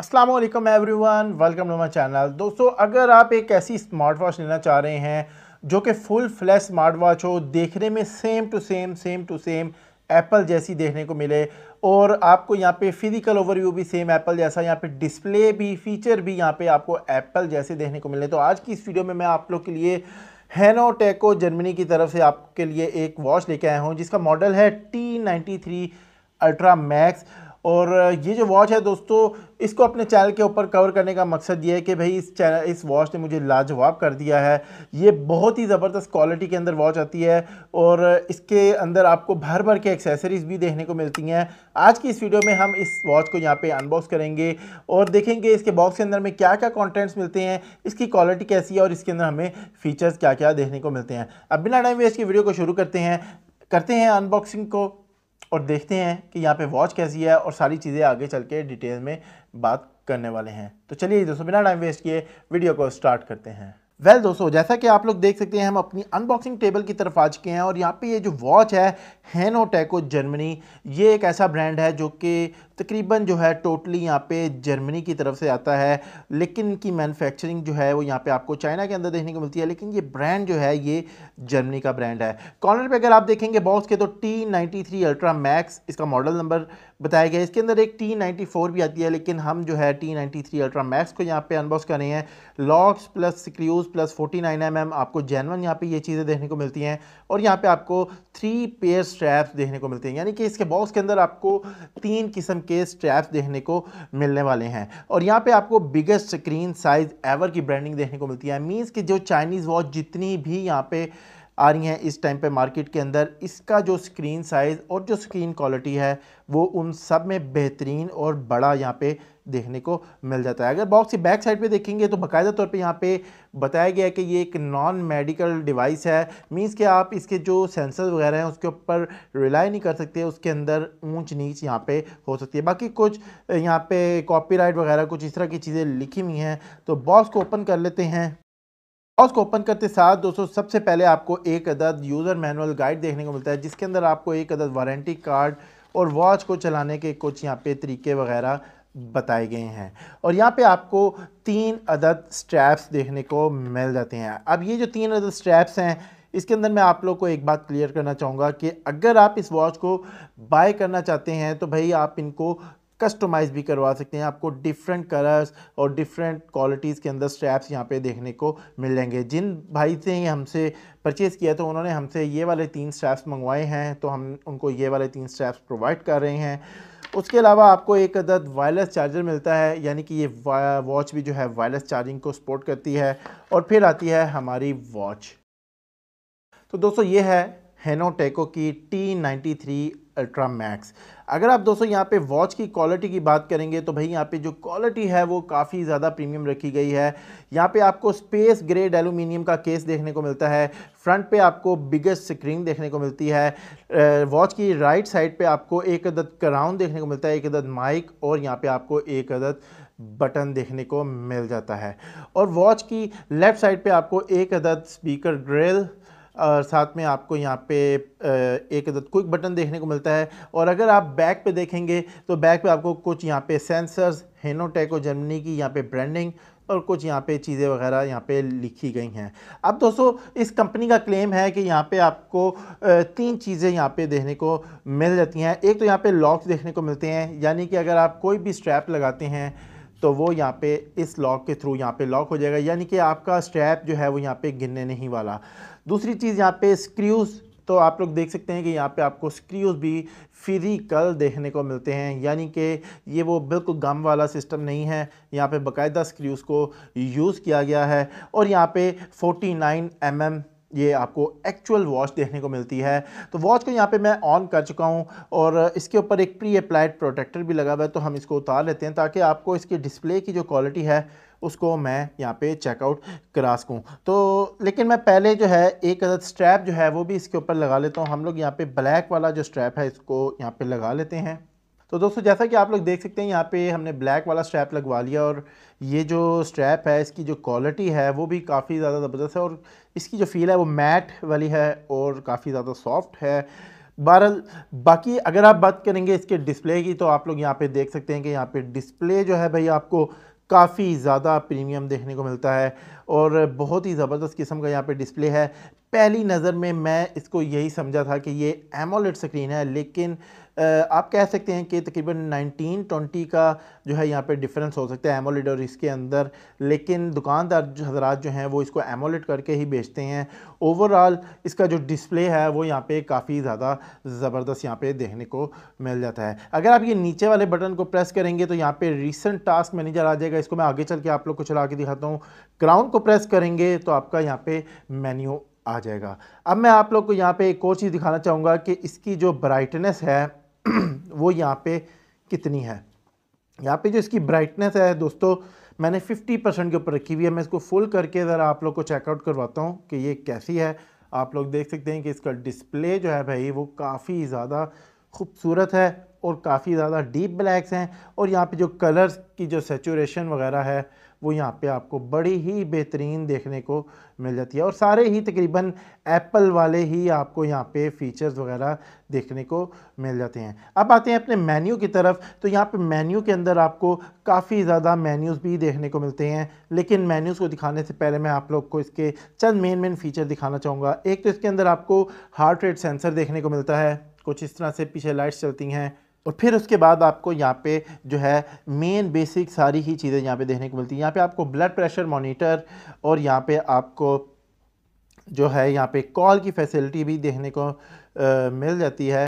Aslam everyone welcome to my channel दोस्तों अगर आप एक ऐसी स्मार्ट वॉच लेना चाह रहे हैं जो कि फुल फ्लैश स्मार्ट वॉच हो देखने में same to same same to same Apple जैसी देखने को मिले और आपको यहाँ पे फिजिकल ओवरव्यू भी सेम एप्पल जैसा यहाँ पे डिस्प्ले भी फीचर भी यहाँ पे आपको एप्पल जैसे देखने को मिले तो आज की इस वीडियो में मैं आप लोग के लिए हैनो टेको जर्मनी की तरफ से आपके लिए एक वॉच लेके आया हूँ जिसका मॉडल है T ninety three ultra max और ये जो वॉच है दोस्तों इसको अपने चैनल के ऊपर कवर करने का मकसद ये है कि भाई इस चैनल इस वॉच ने मुझे लाजवाब कर दिया है ये बहुत ही ज़बरदस्त क्वालिटी के अंदर वॉच आती है और इसके अंदर आपको भर भर के एक्सेसरीज़ भी देखने को मिलती हैं आज की इस वीडियो में हम इस वॉच को यहाँ पे अनबॉक्स करेंगे और देखेंगे इसके बॉक्स के अंदर में क्या क्या कॉन्टेंट्स मिलते हैं इसकी क्वालिटी कैसी है और इसके अंदर हमें फ़ीचर्स क्या क्या देखने को मिलते हैं अब बिना टाइम वेस्ट की वीडियो को शुरू करते हैं करते हैं अनबॉक्सिंग को और देखते हैं कि यहाँ पे वॉच कैसी है और सारी चीज़ें आगे चल के डिटेल में बात करने वाले हैं तो चलिए दोस्तों बिना टाइम वेस्ट किए वीडियो को स्टार्ट करते हैं वेल well, दोस्तों जैसा कि आप लोग देख सकते हैं हम अपनी अनबॉक्सिंग टेबल की तरफ आ चुके हैं और यहाँ पे ये जो वॉच है हैनो टैको जर्मनी ये एक ऐसा ब्रांड है जो कि तकरीबन जो है टोटली यहाँ पे जर्मनी की तरफ से आता है लेकिन इनकी मैन्युफैक्चरिंग जो है वो यहाँ पे आपको चाइना के अंदर देखने को मिलती है लेकिन ये ब्रांड जो है ये जर्मनी का ब्रांड है कॉर्नर पे अगर आप देखेंगे बॉक्स के तो T ninety three ultra max इसका मॉडल नंबर बताया गया इसके अंदर एक टी नाइन्टी फोर भी आती है लेकिन हम जो है T ninety three ultra max को यहाँ पे अनबॉक्स कर रहे हैं locks plus screws plus forty nine M M आपको जैनवन यहाँ पे ये चीज़ें देखने को मिलती हैं और यहाँ पे आपको थ्री पेयर स्ट्रैप्स देखने को मिलते हैं यानी कि इसके बॉक्स के अंदर आपको तीन किस्म के स्ट्रैप्स देखने को मिलने वाले हैं और यहाँ पे आपको बिगेस्ट स्क्रीन साइज एवर की ब्रांडिंग देखने को मिलती है मीन्स कि जो चाइनीज़ वॉच जितनी भी यहाँ पे आ रही हैं इस टाइम पे मार्केट के अंदर इसका जो स्क्रीन साइज़ और जो स्क्रीन क्वालिटी है वो उन सब में बेहतरीन और बड़ा यहाँ पे देखने को मिल जाता है अगर बॉक्स की बैक साइड पे देखेंगे तो बाकायदा तौर पे यहाँ पे बताया गया है कि ये एक नॉन मेडिकल डिवाइस है मींस कि आप इसके जो सेंसर वगैरह हैं उसके ऊपर रिलाई नहीं कर सकते उसके अंदर ऊंच नीच यहाँ पे हो सकती है बाकी कुछ यहाँ पे कॉपीराइट वगैरह कुछ इस तरह की चीज़ें लिखी हुई हैं तो बॉक्स को ओपन कर लेते हैं बॉक्स को ओपन करते साथ दोस्तों सबसे पहले आपको एक अदद यूज़र मैनुअल गाइड देखने को मिलता है जिसके अंदर आपको एक अदद वारंटी कार्ड और वॉच को चलाने के कुछ यहाँ पे तरीके वगैरह बताए गए हैं और यहाँ पे आपको तीन अदद स्ट्रैप्स देखने को मिल जाते हैं अब ये जो तीन अदद स्ट्रैप्स हैं इसके अंदर मैं आप लोग को एक बात क्लियर करना चाहूँगा कि अगर आप इस वॉच को बाय करना चाहते हैं तो भाई आप इनको कस्टमाइज़ भी करवा सकते हैं आपको डिफरेंट कलर्स और डिफरेंट क्वालिटीज़ के अंदर स्ट्रैप्स यहाँ पे देखने को मिल जाएंगे जिन भाई से हमसे परचेज़ किया तो उन्होंने हमसे ये वाले तीन स्ट्रैप्स मंगवाए हैं तो हम उनको ये वाले तीन स्ट्रैप्स प्रोवाइड कर रहे हैं उसके अलावा आपको एक अदद वायरलेस चार्जर मिलता है यानी कि ये वॉच भी जो है वायरलेस चार्जिंग को सपोर्ट करती है और फिर आती है हमारी वॉच तो दोस्तों ये है हेनो टेको की T ninety three ultra max अगर आप दोस्तों यहाँ पे वॉच की क्वालिटी की बात करेंगे तो भाई यहाँ पे जो क्वालिटी है वो काफ़ी ज़्यादा प्रीमियम रखी गई है यहाँ पे आपको स्पेस ग्रेड एलुमिनियम का केस देखने को मिलता है फ्रंट पे आपको बिगेस्ट स्क्रीन देखने को मिलती है वॉच की राइट साइड पे आपको एक अदद कराउन देखने को मिलता है एक अदद माइक और यहाँ पे आपको एक अदद बटन देखने को मिल जाता है और वॉच की लेफ़्ट साइड पर आपको एक अदद स्पीकर ग्रिल और साथ में आपको यहाँ पे एक अदद क्विक बटन देखने को मिलता है और अगर आप बैक पे देखेंगे तो बैक पे आपको कुछ यहाँ पे सेंसर्स हेनोटेको जर्मनी की यहाँ पे ब्रांडिंग और कुछ यहाँ पे चीज़ें वगैरह यहाँ पे लिखी गई हैं अब दोस्तों इस कंपनी का क्लेम है कि यहाँ पे आपको तीन चीज़ें यहाँ पे देखने को मिल जाती हैं एक तो यहाँ पे लॉक्स देखने को मिलते हैं यानी कि अगर आप कोई भी स्ट्रैप लगाते हैं तो वो यहाँ पे इस लॉक के थ्रू यहाँ पे लॉक हो जाएगा यानी कि आपका स्ट्रैप जो है वो यहाँ पे गिरने नहीं वाला दूसरी चीज़ यहाँ पे स्क्रूज़ तो आप लोग देख सकते हैं कि यहाँ पे आपको स्क्रूज़ भी फिजिकल देखने को मिलते हैं यानी कि ये वो बिल्कुल गम वाला सिस्टम नहीं है यहाँ पे बकायदा स्क्रूज़ को यूज़ किया गया है और यहाँ पे 49 एम mm ये आपको एक्चुअल वॉच देखने को मिलती है तो वॉच को यहाँ पे मैं ऑन कर चुका हूँ और इसके ऊपर एक प्री अप्लाइड प्रोटेक्टर भी लगा हुआ है तो हम इसको उतार लेते हैं ताकि आपको इसकी डिस्प्ले की जो क्वालिटी है उसको मैं यहाँ पे चेकआउट करा सकूँ तो लेकिन मैं पहले जो है एक अदद स्ट्रैप जो है वो भी इसके ऊपर लगा लेता हूँ हम लोग यहाँ पर ब्लैक वाला जो स्ट्रैप है इसको यहाँ पर लगा लेते हैं तो दोस्तों जैसा कि आप लोग देख सकते हैं यहाँ पे हमने ब्लैक वाला स्ट्रैप लगवा लिया और ये जो स्ट्रैप है इसकी जो क्वालिटी है वो भी काफ़ी ज़्यादा ज़बरदस्त है और इसकी जो फील है वो मैट वाली है और काफ़ी ज़्यादा सॉफ्ट है बहरल बाकी अगर आप बात करेंगे इसके डिस्प्ले की तो आप लोग यहाँ पे देख सकते हैं कि यहाँ पे डिस्प्ले जो है भाई आपको काफ़ी ज़्यादा प्रीमियम देखने को मिलता है और बहुत ही ज़बरदस्त किस्म का यहाँ पे डिस्प्ले है पहली नज़र में मैं इसको यही समझा था कि ये एमोलेट स्क्रीन है लेकिन आप कह सकते हैं कि तकरीबन 19 20 का जो है यहाँ पे डिफरेंस हो सकता है एमोलेट और इसके अंदर लेकिन दुकानदार जो हजरात जो हैं वो इसको एमोलेट करके ही बेचते हैं ओवरऑल इसका जो डिस्प्ले है वो यहाँ पे काफ़ी ज़्यादा ज़बरदस्त यहाँ पे देखने को मिल जाता है अगर आप ये नीचे वाले बटन को प्रेस करेंगे तो यहाँ पे रिसेंट टास्क मैनेजर आ जाएगा इसको मैं आगे चल के आप लोग को चला के दिखाता हूँ क्राउन को प्रेस करेंगे तो आपका यहाँ पर मैन्यू आ जाएगा अब मैं आप लोग को यहाँ पे एक और चीज़ दिखाना चाहूँगा कि इसकी जो ब्राइटनेस है वो यहाँ पे कितनी है यहाँ पे जो इसकी ब्राइटनेस है दोस्तों मैंने 50 परसेंट के ऊपर रखी हुई है मैं इसको फुल करके ज़रा आप लोग को चेकआउट करवाता हूँ कि ये कैसी है आप लोग देख सकते हैं कि इसका डिस्प्ले जो है भाई वो काफ़ी ज़्यादा खूबसूरत है और काफ़ी ज़्यादा डीप ब्लैक्स हैं और यहाँ पे जो कलर्स की जो सेचुरेशन वगैरह है वो यहाँ पे आपको बड़ी ही बेहतरीन देखने को मिल जाती है और सारे ही तकरीबन एप्पल वाले ही आपको यहाँ पे फीचर्स वगैरह देखने को मिल जाते हैं अब आते हैं अपने मेन्यू की तरफ तो यहाँ पे मेन्यू के अंदर आपको काफ़ी ज़्यादा मेन्यूज़ भी देखने को मिलते हैं लेकिन मेन्यूज़ को दिखाने से पहले मैं आप लोग को इसके चंद मेन मेन फ़ीचर दिखाना चाहूँगा एक तो इसके अंदर आपको हार्ट रेट सेंसर देखने को मिलता है कुछ इस तरह से पीछे लाइट्स चलती हैं और फिर उसके बाद आपको यहाँ पे जो है मेन बेसिक सारी ही चीज़ें यहाँ पे देखने को मिलती हैं यहाँ पे आपको ब्लड प्रेशर मॉनिटर और यहाँ पे आपको जो है यहाँ पे कॉल की फैसिलिटी भी देखने को आ, मिल जाती है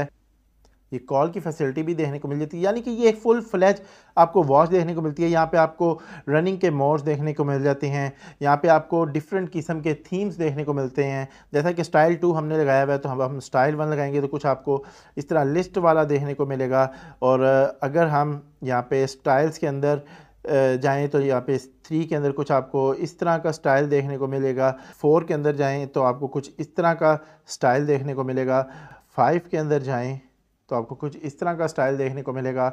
ये कॉल की फैसिलिटी भी देखने को मिल जाती है यानी कि ये एक फुल फ्लैज आपको वॉच देखने को मिलती है यहाँ पे आपको रनिंग के मोड्स देखने को मिल जाते हैं यहाँ पे आपको डिफरेंट किस्म के थीम्स देखने को मिलते हैं जैसा कि स्टाइल टू हमने लगाया हुआ है तो हम हम स्टाइल वन लगाएंगे तो कुछ आपको इस तरह लिस्ट वाला देखने को मिलेगा और अगर हम यहाँ पर स्टाइल्स के अंदर जाएँ तो यहाँ पे थ्री के अंदर कुछ आपको इस तरह का स्टाइल देखने को मिलेगा फोर के अंदर जाएँ तो आपको कुछ इस तरह का स्टाइल देखने को मिलेगा फाइव के अंदर जाएँ तो आपको कुछ इस तरह का स्टाइल देखने को मिलेगा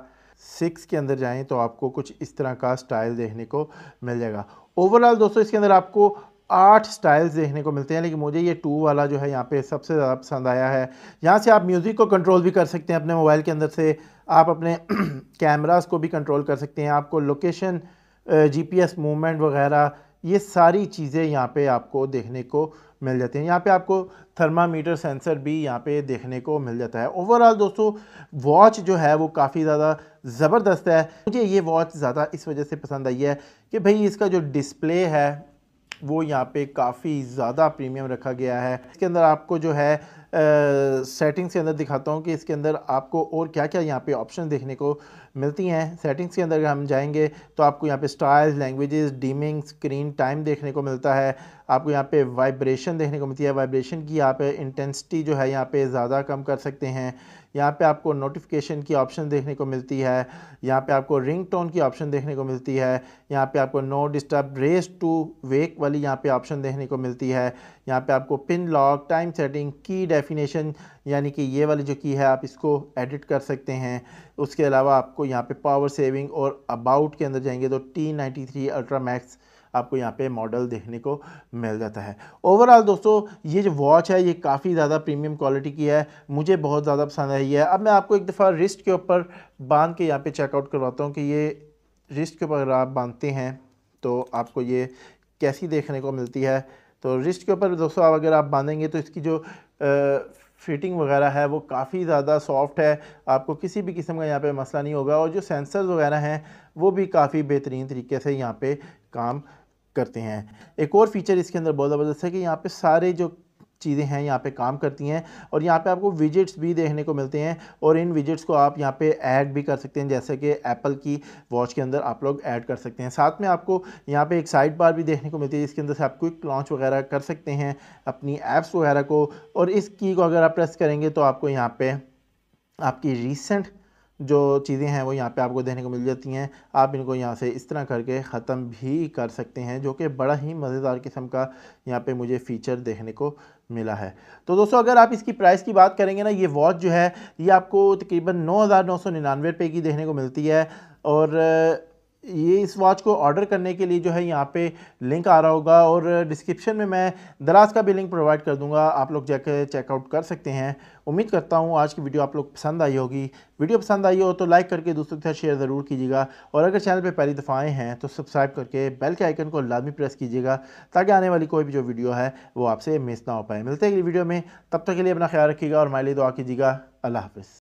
सिक्स के अंदर जाएँ तो आपको कुछ इस तरह का स्टाइल देखने को मिल जाएगा ओवरऑल दोस्तों इसके अंदर आपको आठ स्टाइल्स देखने को मिलते हैं लेकिन मुझे ये टू वाला जो है यहाँ पे सबसे ज़्यादा पसंद आया है यहाँ से आप म्यूज़िक को कंट्रोल भी कर सकते हैं अपने मोबाइल के अंदर से आप अपने कैमरास को भी कंट्रोल कर सकते हैं आपको लोकेशन एस मूवमेंट वगैरह ये सारी चीज़ें यहाँ पर आपको देखने को मिल जाती हैं यहाँ पे आपको थर्मामीटर सेंसर भी यहाँ पे देखने को मिल जाता है ओवरऑल दोस्तों वॉच जो है वो काफ़ी ज़्यादा ज़बरदस्त है मुझे ये वॉच ज़्यादा इस वजह से पसंद आई है कि भाई इसका जो डिस्प्ले है वो यहाँ पे काफ़ी ज़्यादा प्रीमियम रखा गया है इसके अंदर आपको जो है सेटिंग्स के अंदर दिखाता हूँ कि इसके अंदर आपको और क्या क्या यहाँ पे ऑप्शन देखने को मिलती हैं सेटिंग्स के अंदर हम जाएंगे तो आपको यहाँ पे style languages dimming screen time देखने को मिलता है आपको यहाँ पे वाइब्रेशन देखने को मिलती है वाइब्रेशन की यहाँ पे इंटेंसिटी जो है यहाँ पे ज़्यादा कम कर सकते हैं यहाँ पे आपको नोटिफिकेशन की ऑप्शन देखने को मिलती है यहाँ पे आपको रिंग टोन की ऑप्शन देखने को मिलती है यहाँ पे आपको no disturb raise to wake वाली यहाँ पे ऑप्शन देखने को मिलती है यहाँ पे आपको पिन लॉक टाइम सेटिंग की डेफिनेशन यानी कि ये वाली जो की है आप इसको एडिट कर सकते हैं उसके अलावा आपको यहाँ पे पावर सेविंग और अबाउट के अंदर जाएंगे तो T ninety three ultra max आपको यहाँ पे मॉडल देखने को मिल जाता है ओवरऑल दोस्तों ये जो वॉच है ये काफ़ी ज़्यादा प्रीमियम क्वालिटी की है मुझे बहुत ज़्यादा पसंद आई है अब मैं आपको एक दफ़ा रिस्ट के ऊपर बांध के यहाँ पे चेकआउट करवाता हूँ कि ये रिस्ट के ऊपर अगर आप बांधते हैं तो आपको ये कैसी देखने को मिलती है तो रिस्ट के ऊपर दोस्तों आप अगर आप बांधेंगे तो इसकी जो फिटिंग वगैरह है वो काफ़ी ज़्यादा सॉफ्ट है आपको किसी भी किस्म का यहाँ पे मसला नहीं होगा और जो सेंसर्स वगैरह हैं वो भी काफ़ी बेहतरीन तरीके से यहाँ पे काम करते हैं एक और फीचर इसके अंदर बहुत ज़बरदस्त है कि यहाँ पे सारे जो चीज़ें हैं यहाँ पे काम करती हैं और यहाँ पे आपको विजिट्स भी देखने को मिलते हैं और इन विजिट्स को आप यहाँ पे ऐड भी कर सकते हैं जैसे कि एप्पल की वॉच के अंदर आप लोग ऐड कर सकते हैं साथ में आपको यहाँ पे एक साइड बार भी देखने को मिलती है जिसके अंदर से आप क्विक लॉन्च वगैरह कर सकते हैं अपनी ऐप्स वगैरह को और इस की को अगर आप प्रेस करेंगे तो आपको यहाँ पर आपकी रिसेंट जो चीज़ें हैं वो यहाँ पे आपको देखने को मिल जाती हैं आप इनको यहाँ से इस तरह करके ख़त्म भी कर सकते हैं जो कि बड़ा ही मज़ेदार किस्म का यहाँ पे मुझे फ़ीचर देखने को मिला है तो दोस्तों अगर आप इसकी प्राइस की बात करेंगे ना ये वॉच जो है ये आपको तकरीबन नौ हज़ार नौ सौ निन्यानवे रुपये की देखने को मिलती है और ये इस वॉच को ऑर्डर करने के लिए जो है यहाँ पे लिंक आ रहा होगा और डिस्क्रिप्शन में मैं दराज का भी लिंक प्रोवाइड कर दूंगा आप लोग जाकर चेकआउट कर सकते हैं उम्मीद करता हूँ आज की वीडियो आप लोग पसंद आई होगी वीडियो पसंद आई हो तो लाइक करके दूसरों के साथ शेयर ज़रूर कीजिएगा और अगर चैनल पर पहली दफ़ा आए हैं तो सब्सक्राइब करके बेल के आइकन को लाजमी प्रेस कीजिएगा ताकि आने वाली कोई भी जो वीडियो है वो आपसे मिस ना हो पाए मिलते हैं अगली वीडियो में तब तक के लिए अपना ख्याल रखिएगा और माइली दुआ कीजिएगा अल्लाह हाफ़